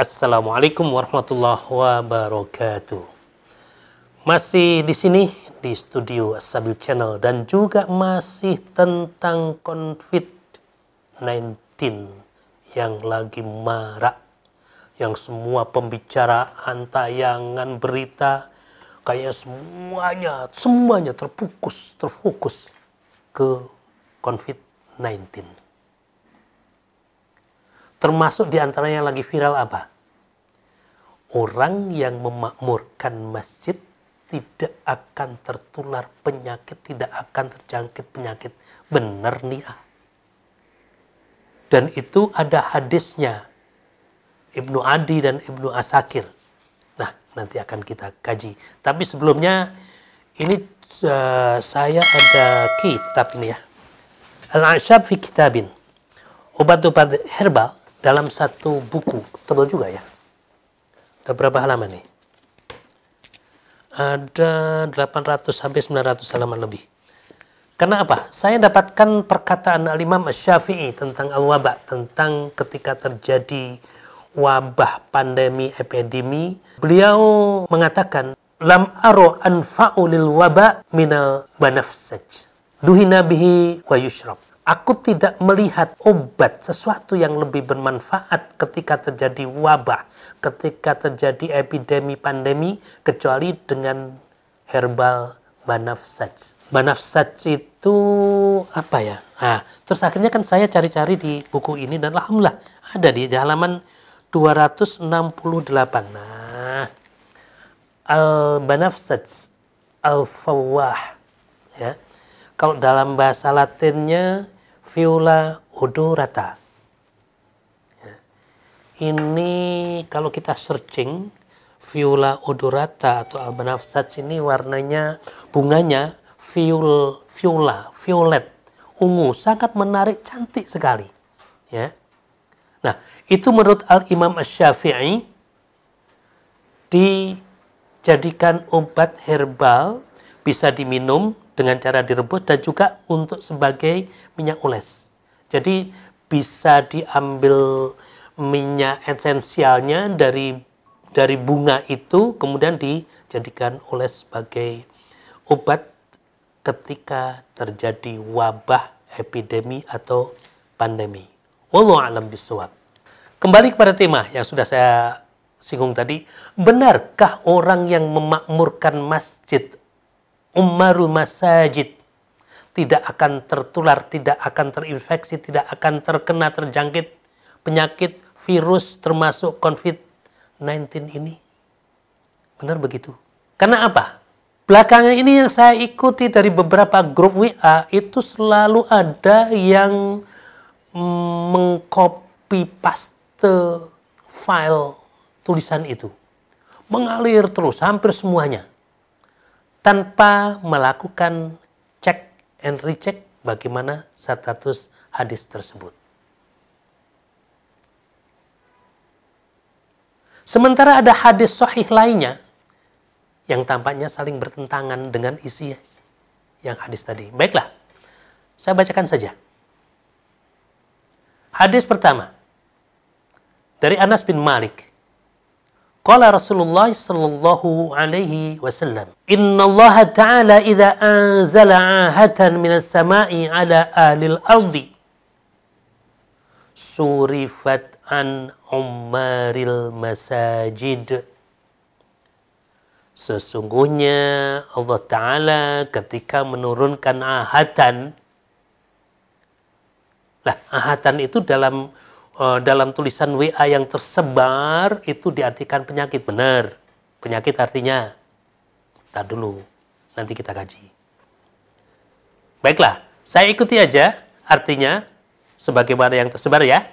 Assalamualaikum warahmatullahi wabarakatuh. Masih di sini di studio Sabil Channel dan juga masih tentang COVID-19 yang lagi marak. Yang semua pembicaraan, tayangan, berita kayak semuanya, semuanya terfokus, terfokus ke COVID-19 termasuk diantaranya lagi viral apa? orang yang memakmurkan masjid tidak akan tertular penyakit, tidak akan terjangkit penyakit. Benar nih ah. Dan itu ada hadisnya. Ibnu Adi dan Ibnu Asakir. Nah, nanti akan kita kaji. Tapi sebelumnya, ini uh, saya ada kitab ini ya. Al-Ashab fi Kitabin. Obat-obat herbal dalam satu buku. Tebal juga ya ada berapa halaman nih? Ada 800 sampai 900 halaman lebih. Karena apa? Saya dapatkan perkataan Al-Imam Syafi'i tentang al wabah tentang ketika terjadi wabah pandemi epidemi. Beliau mengatakan, Lam aro anfa'u lil waba minal banafsaj. Duhina bihi wa yushrab. Aku tidak melihat obat sesuatu yang lebih bermanfaat ketika terjadi wabah ketika terjadi epidemi pandemi kecuali dengan herbal banafsaj. Banafsaj itu apa ya? Nah, terus akhirnya kan saya cari-cari di buku ini dan alhamdulillah ada di halaman 268. Nah, al-banafsaj al-fawah ya. Kalau dalam bahasa Latinnya Viola odorata ini kalau kita searching Viola odorata atau albanafsats ini warnanya bunganya viol, viola, violet, ungu, sangat menarik, cantik sekali. Ya. Nah, itu menurut Al-Imam ash syafii dijadikan obat herbal bisa diminum dengan cara direbus dan juga untuk sebagai minyak oles Jadi bisa diambil minyak esensialnya dari dari bunga itu kemudian dijadikan oleh sebagai obat ketika terjadi wabah epidemi atau pandemi. Wallahu alam bisawab. Kembali kepada tema yang sudah saya singgung tadi, benarkah orang yang memakmurkan masjid umarul masajid tidak akan tertular, tidak akan terinfeksi, tidak akan terkena terjangkit penyakit virus termasuk COVID-19 ini. Benar begitu. Karena apa? Belakangan ini yang saya ikuti dari beberapa grup WA itu selalu ada yang mm, mengcopy paste file tulisan itu. Mengalir terus hampir semuanya. Tanpa melakukan cek and recheck bagaimana status hadis tersebut. Sementara ada hadis sahih lainnya yang tampaknya saling bertentangan dengan isi yang hadis tadi. Baiklah, saya bacakan saja. Hadis pertama dari Anas bin Malik. Qala Rasulullah sallallahu alaihi wasallam, "Inna Allah ta'ala idza anzala 'ahatan minas sama'i 'ala ahli al-ardi, surifat an ummaril masajid. Sesungguhnya Allah Ta'ala ketika menurunkan ahatan, lah ahatan itu dalam uh, dalam tulisan WA yang tersebar itu diartikan penyakit benar. Penyakit artinya tak dulu, nanti kita kaji. Baiklah, saya ikuti aja artinya sebagaimana yang tersebar ya.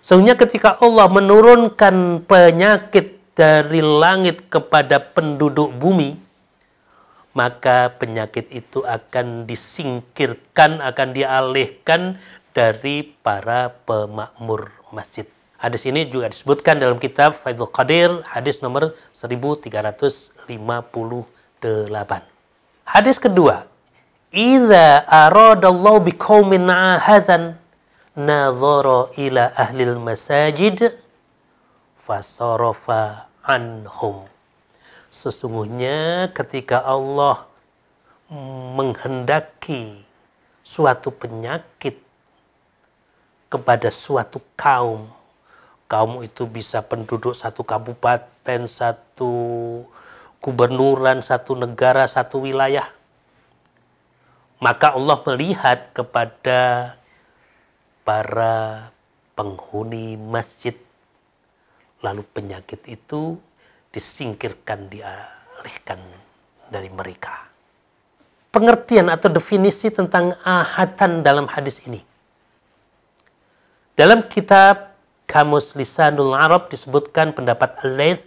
Sehingga ketika Allah menurunkan penyakit dari langit kepada penduduk bumi, maka penyakit itu akan disingkirkan, akan dialihkan dari para pemakmur masjid. Hadis ini juga disebutkan dalam kitab Faidul Qadir, hadis nomor 1358. Hadis kedua, "Idza aradallahu biqaumin 'ahadzan nazara ila ahlil masajid fasarafa anhum sesungguhnya ketika Allah menghendaki suatu penyakit kepada suatu kaum kaum itu bisa penduduk satu kabupaten satu gubernuran satu negara satu wilayah maka Allah melihat kepada para penghuni masjid. Lalu penyakit itu disingkirkan, dialihkan dari mereka. Pengertian atau definisi tentang ahatan dalam hadis ini. Dalam kitab Kamus Lisanul Arab disebutkan pendapat Al-Laith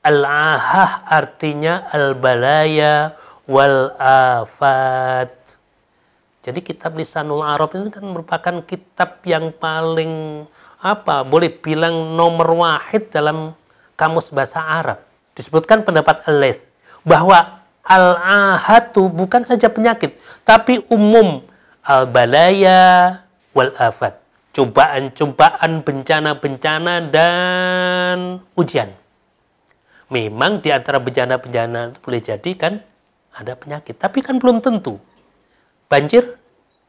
Al-ahah artinya al-balaya wal-afat. Jadi kitab Lisanul Arab itu kan merupakan kitab yang paling apa boleh bilang nomor wahid dalam kamus bahasa Arab. Disebutkan pendapat al bahwa al-ahatu bukan saja penyakit, tapi umum al-balaya wal afat. Cobaan-cobaan, bencana-bencana dan ujian. Memang di antara bencana-bencana itu boleh jadi kan ada penyakit, tapi kan belum tentu Banjir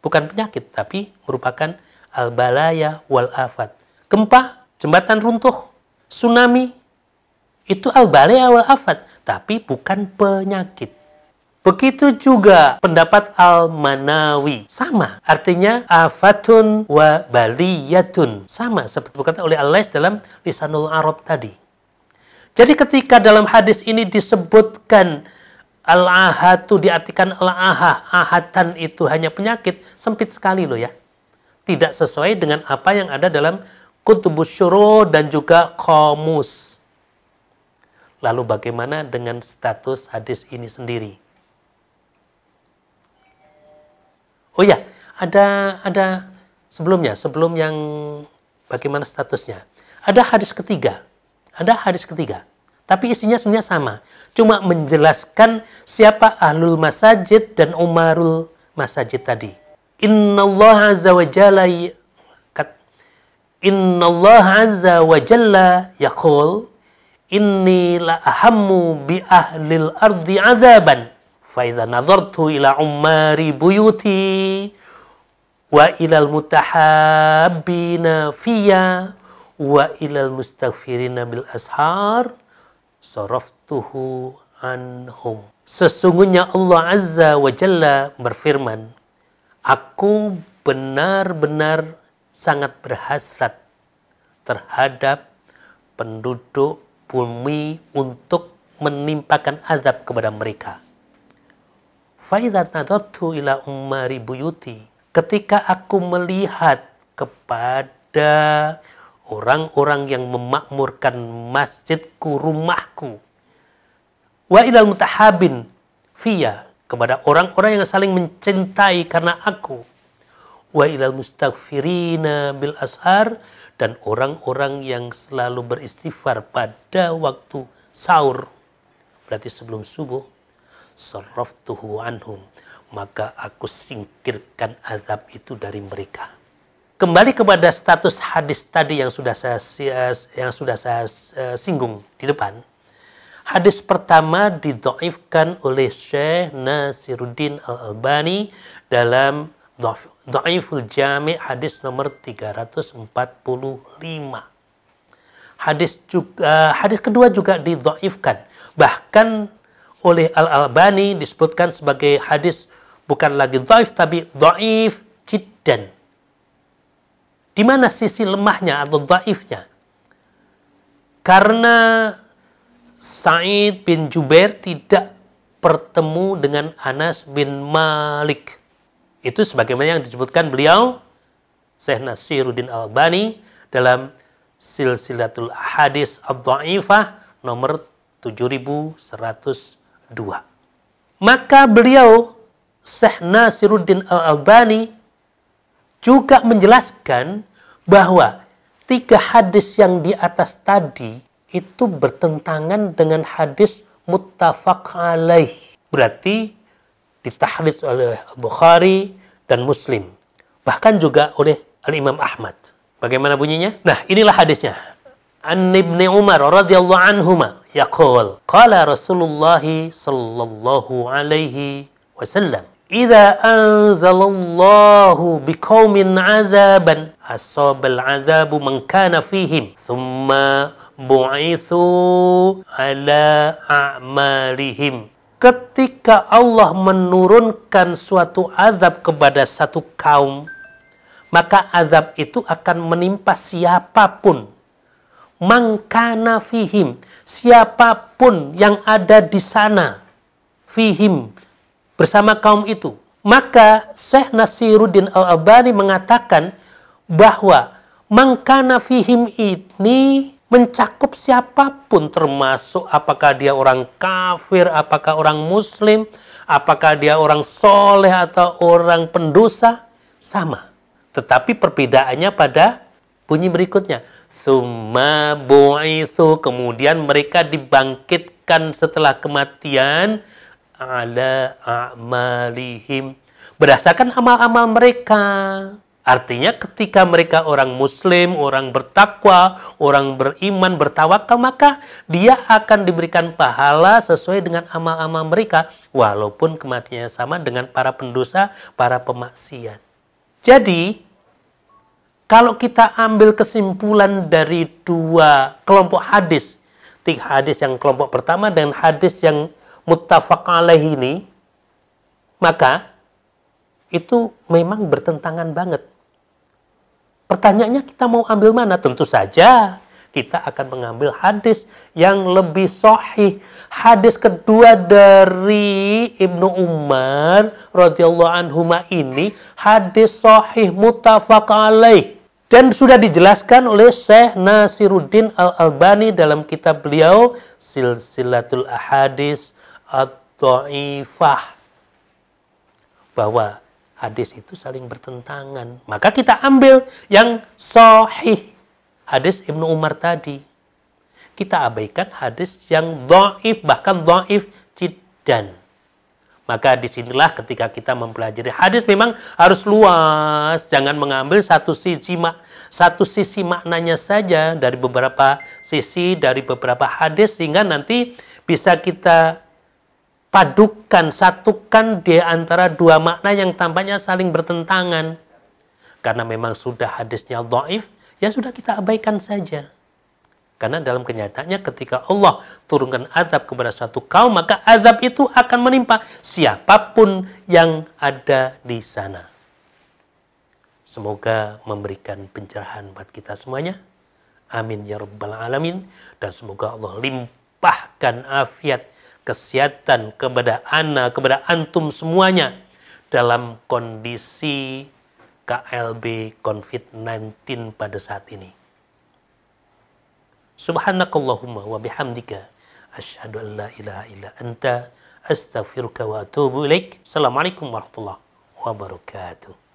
bukan penyakit, tapi merupakan al-balaya wal afat. Gempa, jembatan runtuh, tsunami, itu al-balaya wal afat, tapi bukan penyakit. Begitu juga pendapat Al-Manawi. Sama, artinya afatun wa baliyatun. Sama, seperti berkata oleh al dalam Lisanul Arab tadi. Jadi ketika dalam hadis ini disebutkan al itu diartikan al-ahah. Ahadan itu hanya penyakit. Sempit sekali loh ya. Tidak sesuai dengan apa yang ada dalam kutubus syuro dan juga komus. Lalu bagaimana dengan status hadis ini sendiri? Oh ya, ada ada sebelumnya, sebelum yang bagaimana statusnya. Ada hadis ketiga. Ada hadis ketiga tapi isinya sebenarnya sama. Cuma menjelaskan siapa ahlul masajid dan umarul masajid tadi. Inna Allah azza wa jalla Inna Allah azza wa jalla yaqul Inni la ahammu bi ahlil ardi azaban Fa'idha nazartu ila ummari buyuti Wa ilal mutahabina fiyya Wa ilal mustaghfirina bil ashar anhum. Sesungguhnya Allah Azza wa Jalla berfirman, Aku benar-benar sangat berhasrat terhadap penduduk bumi untuk menimpakan azab kepada mereka. ila ummari buyuti. Ketika aku melihat kepada orang-orang yang memakmurkan masjidku, rumahku. Wa ilal mutahabin fiya kepada orang-orang yang saling mencintai karena aku. Wa ilal mustaghfirina bil ashar dan orang-orang yang selalu beristighfar pada waktu sahur. Berarti sebelum subuh. Sarraftuhu anhum. Maka aku singkirkan azab itu dari mereka kembali kepada status hadis tadi yang sudah saya eh, yang sudah saya eh, singgung di depan. Hadis pertama didoifkan oleh Syekh Nasiruddin Al-Albani dalam Do'iful Jami' hadis nomor 345. Hadis juga, eh, hadis kedua juga didoifkan. Bahkan oleh Al-Albani disebutkan sebagai hadis bukan lagi doif tapi doif jiddan di mana sisi lemahnya atau dhaifnya Karena Said bin Jubair tidak bertemu dengan Anas bin Malik. Itu sebagaimana yang disebutkan beliau Syekh Nasiruddin Albani dalam Silsilatul Hadis Ad-Dha'ifah nomor 7102. Maka beliau Syekh Nasiruddin Al-Albani juga menjelaskan bahwa tiga hadis yang di atas tadi itu bertentangan dengan hadis muttafaq alaih. Berarti ditahrij oleh Bukhari dan Muslim. Bahkan juga oleh Al-Imam Ahmad. Bagaimana bunyinya? Nah, inilah hadisnya. An Ibn Umar radhiyallahu anhuma yaqul qala Rasulullah sallallahu alaihi wasallam Ida anzalallahu biqaumin azaban asabal azabu man kana fihim thumma bu'ithu ala a'malihim ketika Allah menurunkan suatu azab kepada satu kaum, maka azab itu akan menimpa siapapun. Mangkana fihim, siapapun yang ada di sana. Fihim, bersama kaum itu. Maka Syekh Nasiruddin Al-Albani mengatakan bahwa mangkana fihim ini mencakup siapapun termasuk apakah dia orang kafir, apakah orang muslim, apakah dia orang soleh atau orang pendosa, sama. Tetapi perbedaannya pada bunyi berikutnya. Suma bu'isu, kemudian mereka dibangkitkan setelah kematian, ala a'malihim berdasarkan amal-amal mereka. Artinya ketika mereka orang muslim, orang bertakwa, orang beriman, bertawakal, maka dia akan diberikan pahala sesuai dengan amal-amal mereka walaupun kematiannya sama dengan para pendosa, para pemaksiat. Jadi, kalau kita ambil kesimpulan dari dua kelompok hadis, tiga hadis yang kelompok pertama dan hadis yang muttafaq alaih ini, maka itu memang bertentangan banget. Pertanyaannya kita mau ambil mana? Tentu saja kita akan mengambil hadis yang lebih sahih. Hadis kedua dari Ibnu Umar radhiyallahu anhu ini hadis sahih muttafaq alaih dan sudah dijelaskan oleh Syekh Nasiruddin Al-Albani dalam kitab beliau Silsilatul Ahadis at-ta'ifah. Bahwa hadis itu saling bertentangan. Maka kita ambil yang sahih. Hadis Ibnu Umar tadi. Kita abaikan hadis yang do'if, bahkan do'if jiddan. Maka disinilah ketika kita mempelajari hadis memang harus luas. Jangan mengambil satu sisi, satu sisi maknanya saja dari beberapa sisi, dari beberapa hadis. Sehingga nanti bisa kita padukan, satukan di antara dua makna yang tampaknya saling bertentangan. Karena memang sudah hadisnya doif, ya sudah kita abaikan saja. Karena dalam kenyataannya ketika Allah turunkan azab kepada suatu kaum, maka azab itu akan menimpa siapapun yang ada di sana. Semoga memberikan pencerahan buat kita semuanya. Amin ya rabbal alamin dan semoga Allah limpahkan afiat kesehatan kepada Ana, kepada antum semuanya dalam kondisi KLB COVID-19 pada saat ini. Subhanakallahumma wa bihamdika asyhadu an la ilaha illa anta astaghfiruka wa atubu ilaik. Assalamualaikum warahmatullahi wabarakatuh.